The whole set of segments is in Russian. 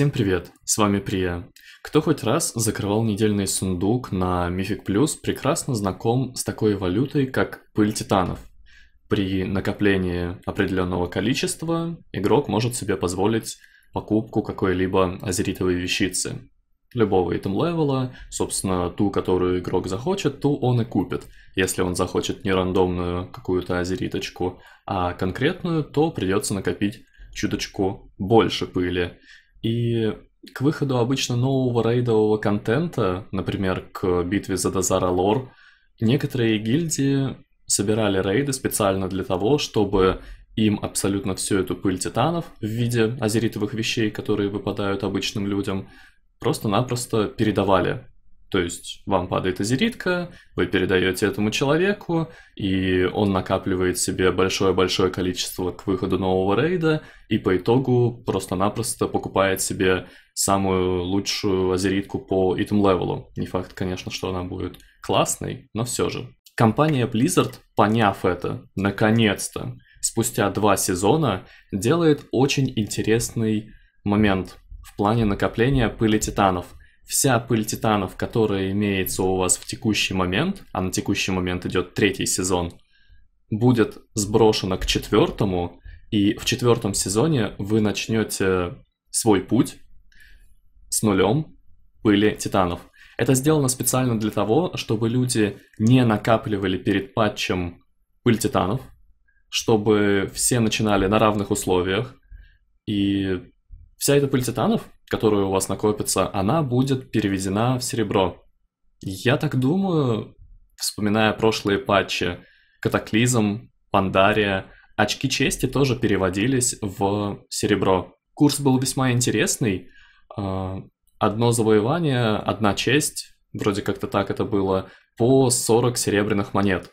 Всем привет, с вами Прия. Кто хоть раз закрывал недельный сундук на Мифик Плюс, прекрасно знаком с такой валютой, как пыль титанов. При накоплении определенного количества игрок может себе позволить покупку какой-либо азеритовой вещицы. Любого итем левела, собственно, ту, которую игрок захочет, ту он и купит. Если он захочет не рандомную какую-то азериточку, а конкретную, то придется накопить чуточку больше пыли. И к выходу обычно нового рейдового контента, например, к битве за Дозара Лор, некоторые гильдии собирали рейды специально для того, чтобы им абсолютно всю эту пыль титанов в виде азеритовых вещей, которые выпадают обычным людям, просто-напросто передавали то есть вам падает азеритка, вы передаете этому человеку, и он накапливает себе большое-большое количество к выходу нового рейда, и по итогу просто-напросто покупает себе самую лучшую азеритку по итем-левелу. Не факт, конечно, что она будет классной, но все же. Компания Blizzard, поняв это, наконец-то, спустя два сезона, делает очень интересный момент в плане накопления пыли титанов – вся пыль титанов, которая имеется у вас в текущий момент, а на текущий момент идет третий сезон, будет сброшена к четвертому, и в четвертом сезоне вы начнете свой путь с нулем пыли титанов. Это сделано специально для того, чтобы люди не накапливали перед патчем пыль титанов, чтобы все начинали на равных условиях, и Вся эта пыль титанов, которая у вас накопится, она будет переведена в серебро. Я так думаю, вспоминая прошлые патчи, Катаклизм, Пандария, очки чести тоже переводились в серебро. Курс был весьма интересный. А, одно завоевание, одна честь, вроде как-то так это было, по 40 серебряных монет.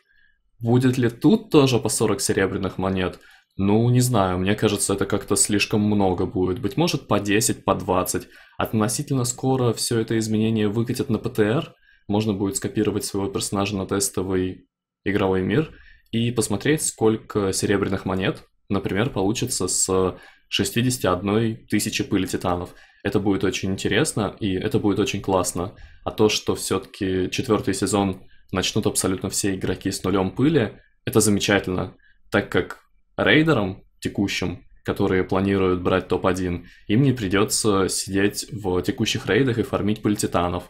Будет ли тут тоже по 40 серебряных монет – ну, не знаю, мне кажется, это как-то слишком много будет. Быть может, по 10, по 20. Относительно скоро все это изменение выкатят на ПТР. Можно будет скопировать своего персонажа на тестовый игровой мир и посмотреть, сколько серебряных монет, например, получится с 61 тысячи пыли титанов. Это будет очень интересно и это будет очень классно. А то, что все-таки четвертый сезон начнут абсолютно все игроки с нулем пыли, это замечательно, так как рейдерам текущим, которые планируют брать топ-1, им не придется сидеть в текущих рейдах и фармить титанов.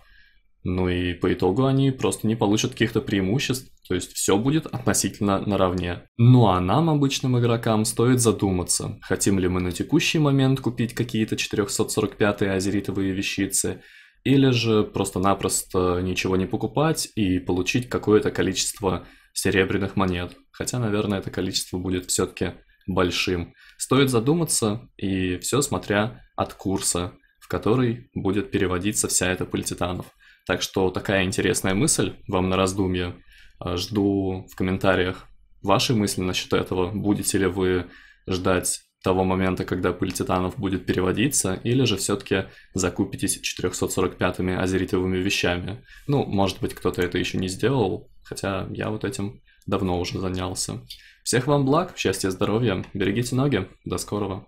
Ну и по итогу они просто не получат каких-то преимуществ, то есть все будет относительно наравне. Ну а нам, обычным игрокам, стоит задуматься, хотим ли мы на текущий момент купить какие-то 445-е азеритовые вещицы, или же просто-напросто ничего не покупать и получить какое-то количество серебряных монет. Хотя, наверное, это количество будет все-таки большим. Стоит задуматься, и все смотря от курса, в который будет переводиться вся эта пыль титанов. Так что такая интересная мысль вам на раздумье. Э, жду в комментариях ваши мысли насчет этого. Будете ли вы ждать того момента, когда пыль титанов будет переводиться, или же все-таки закупитесь 445-ми азеритовыми вещами. Ну, может быть, кто-то это еще не сделал, хотя я вот этим давно уже занялся. Всех вам благ, счастья, здоровья, берегите ноги, до скорого.